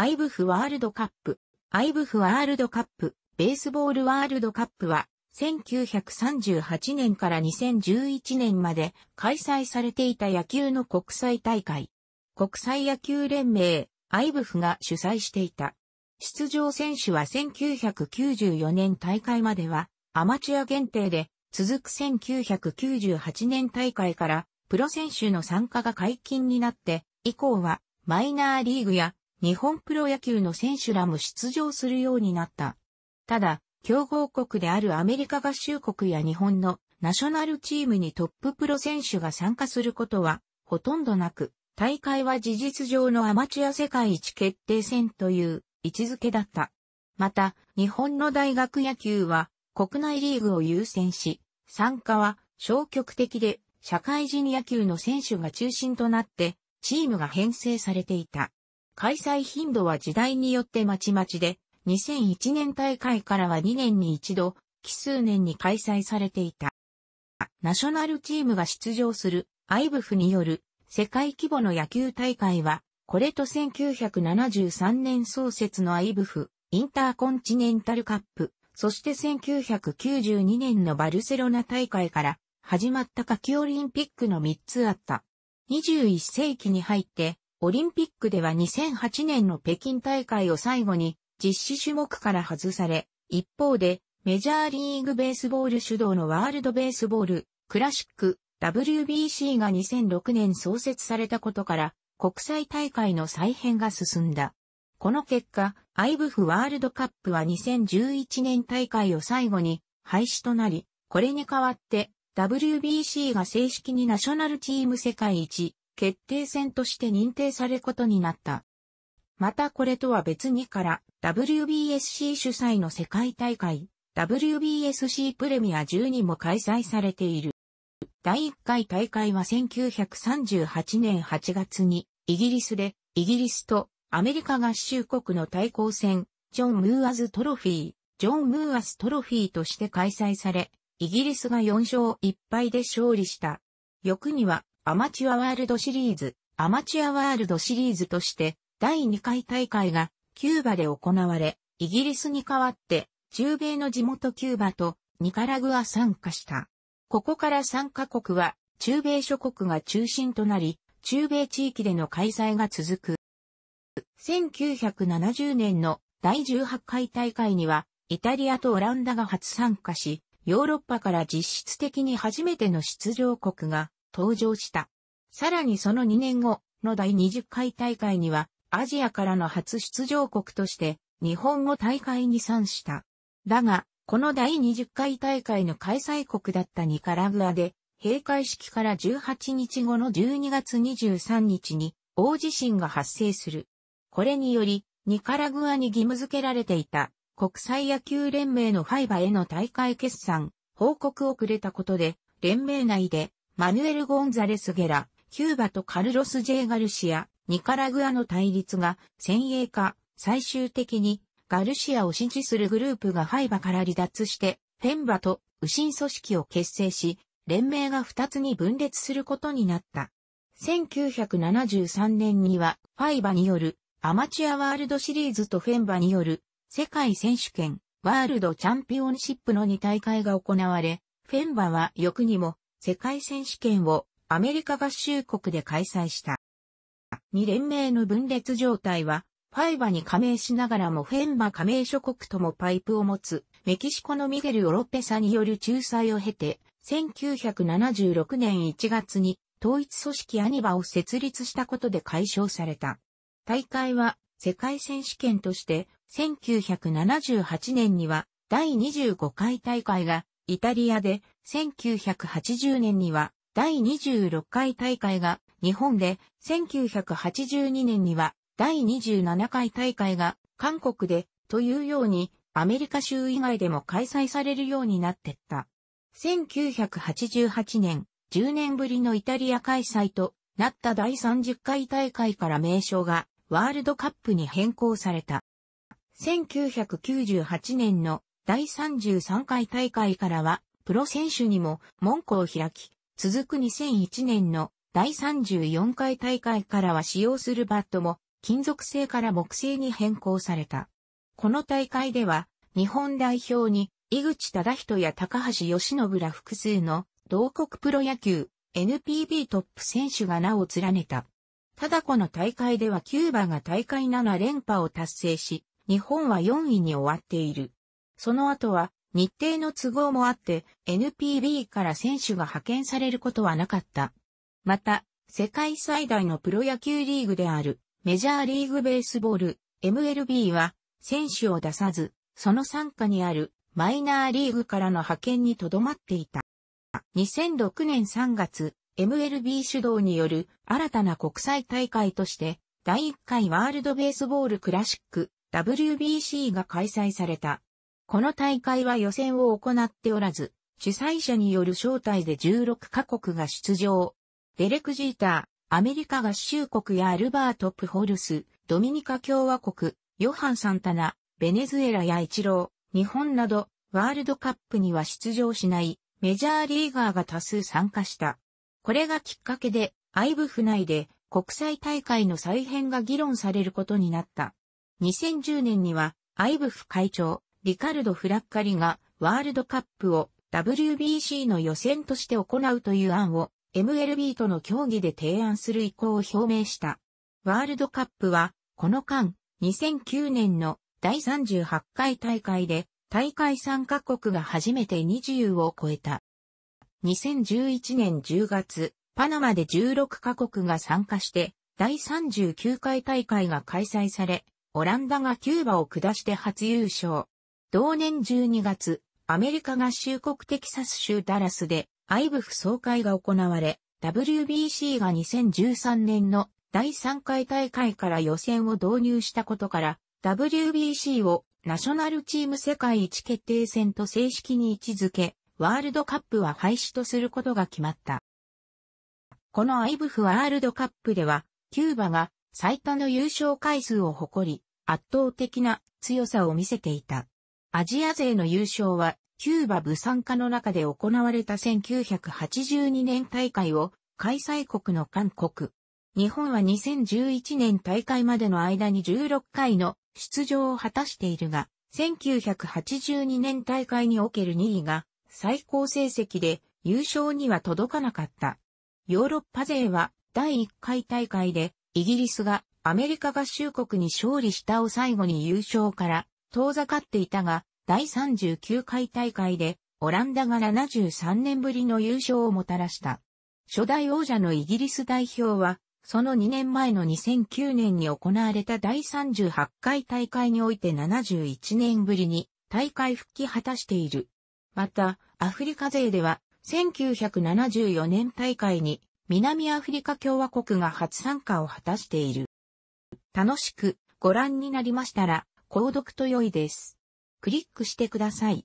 アイブフワールドカップ。アイブフワールドカップ、ベースボールワールドカップは、1938年から2011年まで開催されていた野球の国際大会。国際野球連盟、アイブフが主催していた。出場選手は1994年大会までは、アマチュア限定で、続く1998年大会から、プロ選手の参加が解禁になって、以降は、マイナーリーグや日本プロ野球の選手らも出場するようになった。ただ、競合国であるアメリカ合衆国や日本のナショナルチームにトッププロ選手が参加することはほとんどなく、大会は事実上のアマチュア世界一決定戦という位置づけだった。また、日本の大学野球は国内リーグを優先し、参加は消極的で社会人野球の選手が中心となってチームが編成されていた。開催頻度は時代によってまちまちで、2001年大会からは2年に一度、奇数年に開催されていた。ナショナルチームが出場するアイブフによる世界規模の野球大会は、これと1973年創設のアイブフ、インターコンチネンタルカップ、そして1992年のバルセロナ大会から始まった夏季オリンピックの3つあった。21世紀に入ってオリンピックでは2008年の北京大会を最後に実施種目から外され、一方でメジャーリーグベースボール主導のワールドベースボールクラシック WBC が2006年創設されたことから国際大会の再編が進んだ。この結果、IBF ワールドカップは2011年大会を最後に廃止となり、これに代わって WBC が正式にナショナルチーム世界一決定戦として認定されることになった。またこれとは別にから WBSC 主催の世界大会 WBSC プレミア12も開催されている。第1回大会は1938年8月にイギリスでイギリスとアメリカ合衆国の対抗戦ジョン・ムーアズ・トロフィー、ジョン・ムーアス・トロフィーとして開催され、イギリスが4勝1敗で勝利した。翌にはアマチュアワールドシリーズ、アマチュアワールドシリーズとして、第2回大会がキューバで行われ、イギリスに代わって、中米の地元キューバとニカラグア参加した。ここから参加国は、中米諸国が中心となり、中米地域での開催が続く。1970年の第18回大会には、イタリアとオランダが初参加し、ヨーロッパから実質的に初めての出場国が登場した。さらにその2年後の第20回大会には、アジアからの初出場国として、日本語大会に参した。だが、この第20回大会の開催国だったニカラグアで、閉会式から18日後の12月23日に大地震が発生する。これにより、ニカラグアに義務付けられていた国際野球連盟のファイバへの大会決算、報告をくれたことで、連盟内でマヌエル・ゴンザレス・ゲラ、キューバとカルロス・ジェイ・ガルシア、ニカラグアの対立が先鋭化、最終的にガルシアを支持するグループがファイバから離脱して、フェンバと右心組織を結成し、連盟が2つに分裂することになった。1973年には、ファイバによるアマチュアワールドシリーズとフェンバによる世界選手権ワールドチャンピオンシップの2大会が行われ、フェンバは欲にも世界選手権をアメリカ合衆国で開催した。2連盟の分裂状態は、ファイバに加盟しながらもフェンバ加盟諸国ともパイプを持つ、メキシコのミゲル・オロペサによる仲裁を経て、1976年1月に統一組織アニバを設立したことで解消された。大会は世界選手権として、1978年には第25回大会がイタリアで1980年には第26回大会が日本で、1982年には第27回大会が韓国でというようにアメリカ州以外でも開催されるようになってった。1988年、10年ぶりのイタリア開催となった第30回大会から名称がワールドカップに変更された。1998年の第33回大会からはプロ選手にも門戸を開き、続く2001年の第34回大会からは使用するバットも金属製から木製に変更された。この大会では日本代表に井口忠人や高橋義信ら複数の同国プロ野球 NPB トップ選手が名を連ねた。ただこの大会ではキューバが大会7連覇を達成し、日本は4位に終わっている。その後は日程の都合もあって NPB から選手が派遣されることはなかった。また、世界最大のプロ野球リーグであるメジャーリーグベースボール MLB は選手を出さず、その参加にあるマイナーリーグからの派遣にとどまっていた。2006年3月、MLB 主導による新たな国際大会として、第1回ワールドベースボールクラシック WBC が開催された。この大会は予選を行っておらず、主催者による招待で16カ国が出場。デレク・ジーター、アメリカ合衆国やアルバート・プホルス、ドミニカ共和国、ヨハン・サンタナ、ベネズエラやイチロー、日本など、ワールドカップには出場しないメジャーリーガーが多数参加した。これがきっかけで、アイブフ内で国際大会の再編が議論されることになった。2010年には、アイブフ会長、リカルド・フラッカリがワールドカップを WBC の予選として行うという案を MLB との協議で提案する意向を表明した。ワールドカップは、この間、2009年の第38回大会で、大会参加国が初めて20を超えた。2011年10月、パナマで16カ国が参加して、第39回大会が開催され、オランダがキューバを下して初優勝。同年12月、アメリカ合衆国テキサス州ダラスで、アイブフ総会が行われ、WBC が2013年の第3回大会から予選を導入したことから、WBC をナショナルチーム世界一決定戦と正式に位置づけ、ワールドカップは廃止とすることが決まった。このアイブフワールドカップでは、キューバが最多の優勝回数を誇り、圧倒的な強さを見せていた。アジア勢の優勝は、キューバ武産化の中で行われた1982年大会を開催国の韓国。日本は2011年大会までの間に16回の出場を果たしているが、1982年大会における2位が最高成績で優勝には届かなかった。ヨーロッパ勢は第1回大会でイギリスがアメリカ合衆国に勝利したを最後に優勝から遠ざかっていたが、第39回大会で、オランダが73年ぶりの優勝をもたらした。初代王者のイギリス代表は、その2年前の2009年に行われた第38回大会において71年ぶりに大会復帰果たしている。また、アフリカ勢では、1974年大会に南アフリカ共和国が初参加を果たしている。楽しくご覧になりましたら、購読と良いです。クリックしてください。